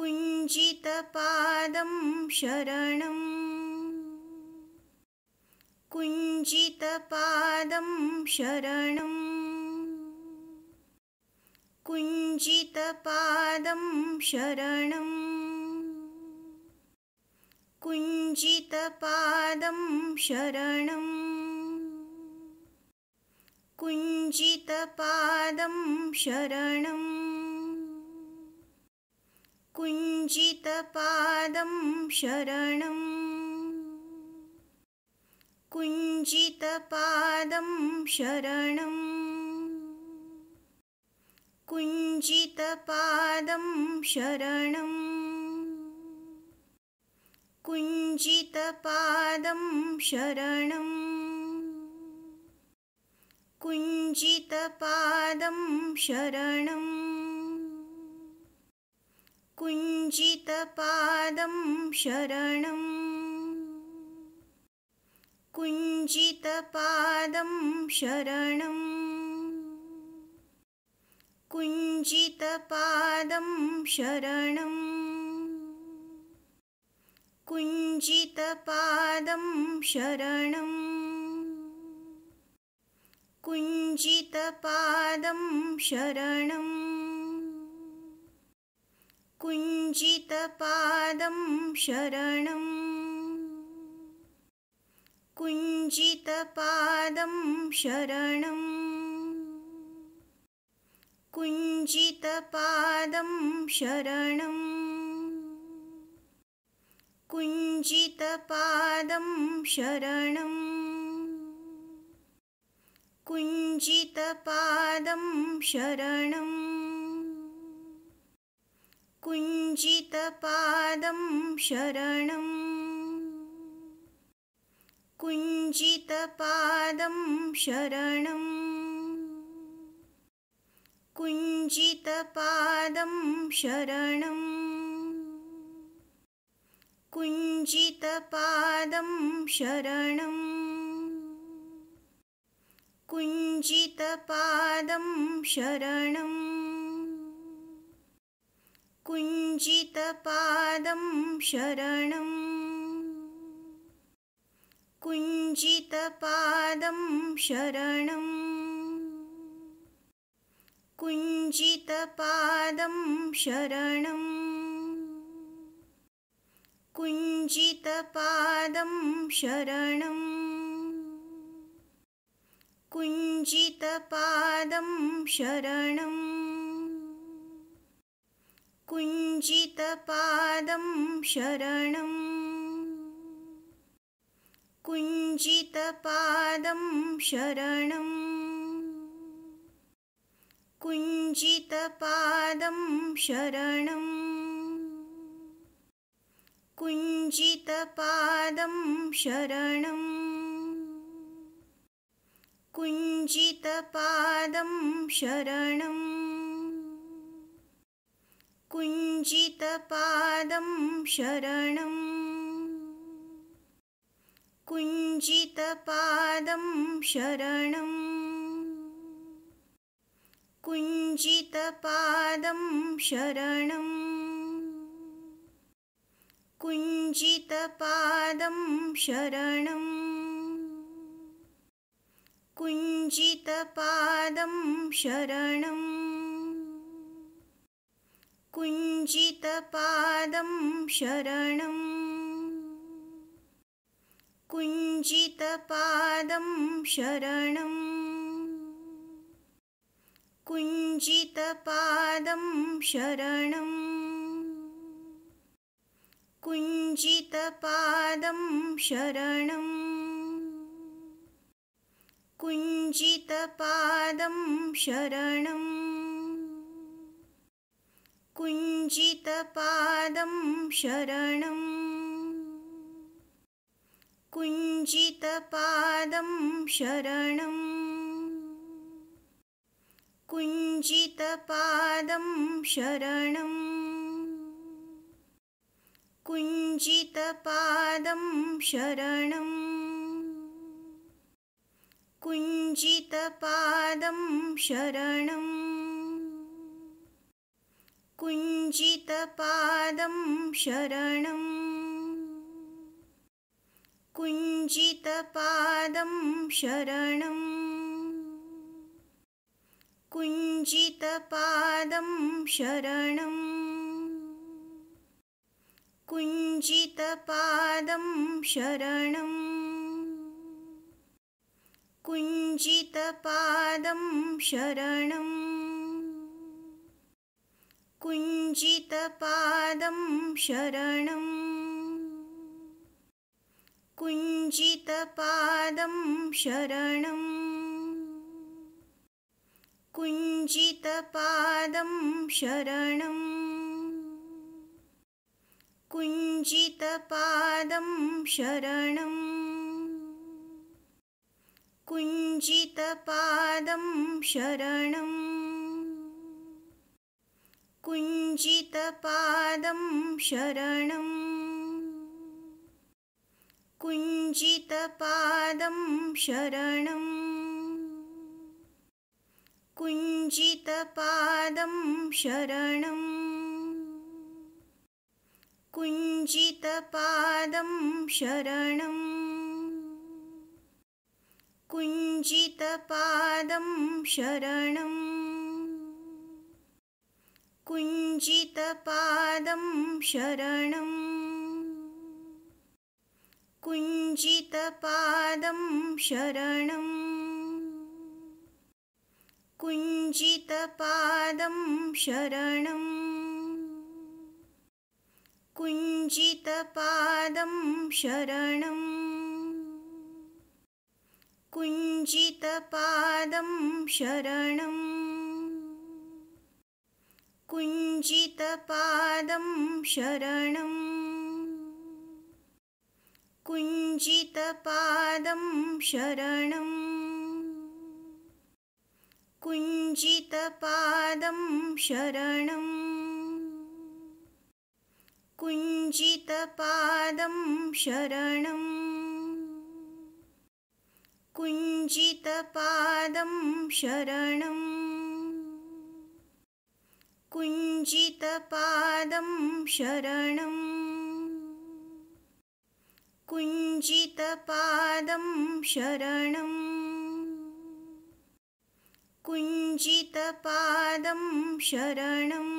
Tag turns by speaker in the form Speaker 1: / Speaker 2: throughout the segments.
Speaker 1: कुञ्जितपादं शरणं कुञ्जितपादं शरणं कुञ्जितपादं शरणम् कुञ्जितपादं शरणं कुञ्जितपादं शरणम् कुञ्जितपादं शरणं कुञ्जितपादं शरणम् कुञ्जितपादं शरणं कुञ्जितपादं शरणं कुञ्जितपादं शरणम् कुञ्जितपादं शरणं कुञ्जितपादं शरणम् कुञ्जितपादं शरणं कुञ्जितपादं शरणं कुञ्जितपादं शरणम् कुञ्जितपादं शरणं कुञ्जितपादं शरणम् कुञ्जितपादं शरणं कुञ्जितपादं शरणं कुञ्जितपादं शरणम् कुञ्जितपादं शरणं कुञ्जितपादं शरणं कुञ्जितपादं शरणं कुञ्जितपादं शरणं कुञ्जितपादं शरणम् कुञ्जितपादं शरणं कुञ्जितपादं शरणम् कुञ्जितपादं शरणं कुञ्जितपादं शरणं कुञ्जितपादं शरणम् कुञ्जितपादं शरणं कुञ्जितपादं शरणम् कुञ्जितपादं शरणं कुञ्जितपादं शरणं कुञ्जितपादं शरणम् कुञ्जितपादं शरणं कुञ्जितपादं शरणं कुञ्जितपादं शरणं कुञ्जितपादं शरणं कुञ्जितपादं शरणम् कुञ्जितपादं शरणं कुञ्जितपादं शरणम् कुञ्जितपादं शरणं कुञ्जितपादं शरणं कुञ्जितपादं शरणम् कुञ्जितपादं शरणं कुञ्जितपादं शरणम् कुञ्जितपादं शरणं कुञ्जितपादं शरणं कुञ्जितपादं शरणम् कुञ्जितपादं शरणं कुञ्जितपादं शरणम् कुञ्जितपादं शरणं कुञ्जितपादं शरणं कुञ्जितपादं शरणम् कुञ्जितपादं शरणं कुञ्जितपादं शरणम् कुञ्जितपादं शरणं कुञ्जितपादं शरणं कुञ्जितपादं शरणम् कुञ्जितपादं शरणं कुञ्जितपादं शरणम् कुञ्जितपादं शरणम् कुञ्जितपादं शरणं कुञ्जितपादं शरणम् कुञ्जितपादं शरणम् कुञ्जितपादं शरणम् कुञ्जितपादं शरणं कुञ्जितपादं शरणम् कुञ्जितपादं शरणं कुञ्जितपादं शरणम् कुञ्जितपादं शरणं कुञ्जितपादं शरणं कुञ्जितपादं शरणम् कुञ्जितपादं शरणम् कुञ्जितपादं शरणम् कुञ्जितपादं शरणम्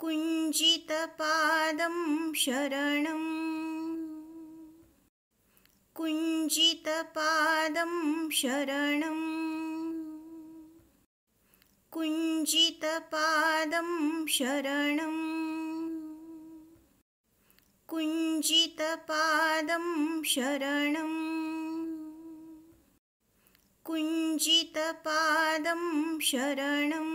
Speaker 1: कुञ्जितपादं शरणम् कुञ्जितपादं शरणं कुञ्जितपादं शरणम् कुञ्जितपादं शरणं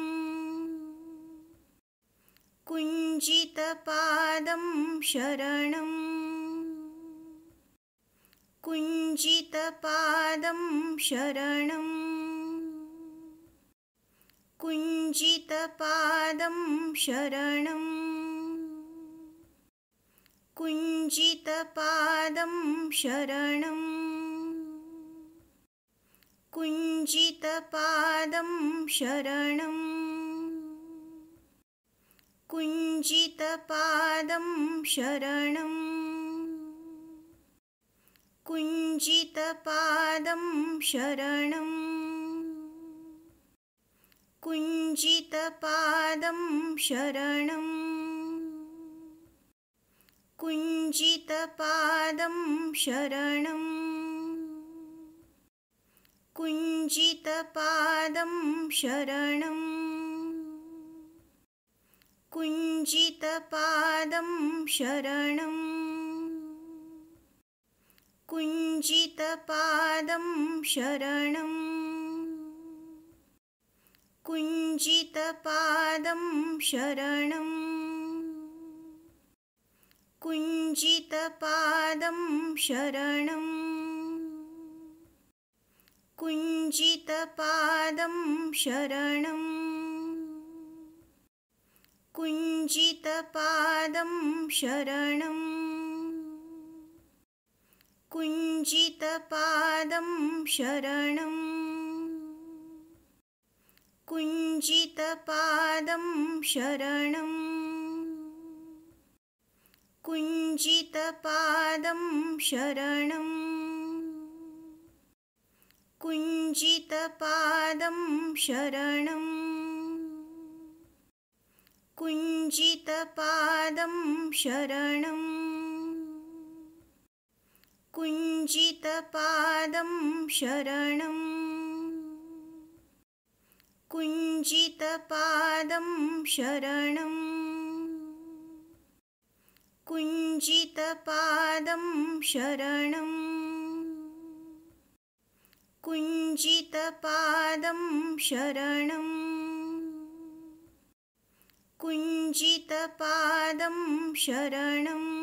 Speaker 1: कुञ्जितपादं शरणं कुञ्जितपादं शरणम् कुञ्जितपादं शरणम् कुञ्जितपादं शरणम् कुञ्जितपादं शरणं कुञ्जितपादं शरणम् कुञ्जितपादं शरणम् कुञ्जितपादं शरणं कुञ्जितपादं शरणम् कुञ्जितपादं शरणं कुञ्जितपादं शरणं कुञ्जितपादं शरणम् कुञ्जितपादं शरणं कुञ्जितपादं शरणम् कुञ्जितपादं शरणं कुञ्जितपादं शरणं कुञ्जितपादं शरणम् कुञ्जितपादं शरणं कुञ्जितपादं शरणम् कुञ्जितपादं शरणं कुञ्जितपादं शरणं कुञ्जितपादं शरणम् कुञ्जितपादं शरणं कुञ्जितपादं शरणं कुञ्जितपादं शरणं कुञ्जितपादं शरणम्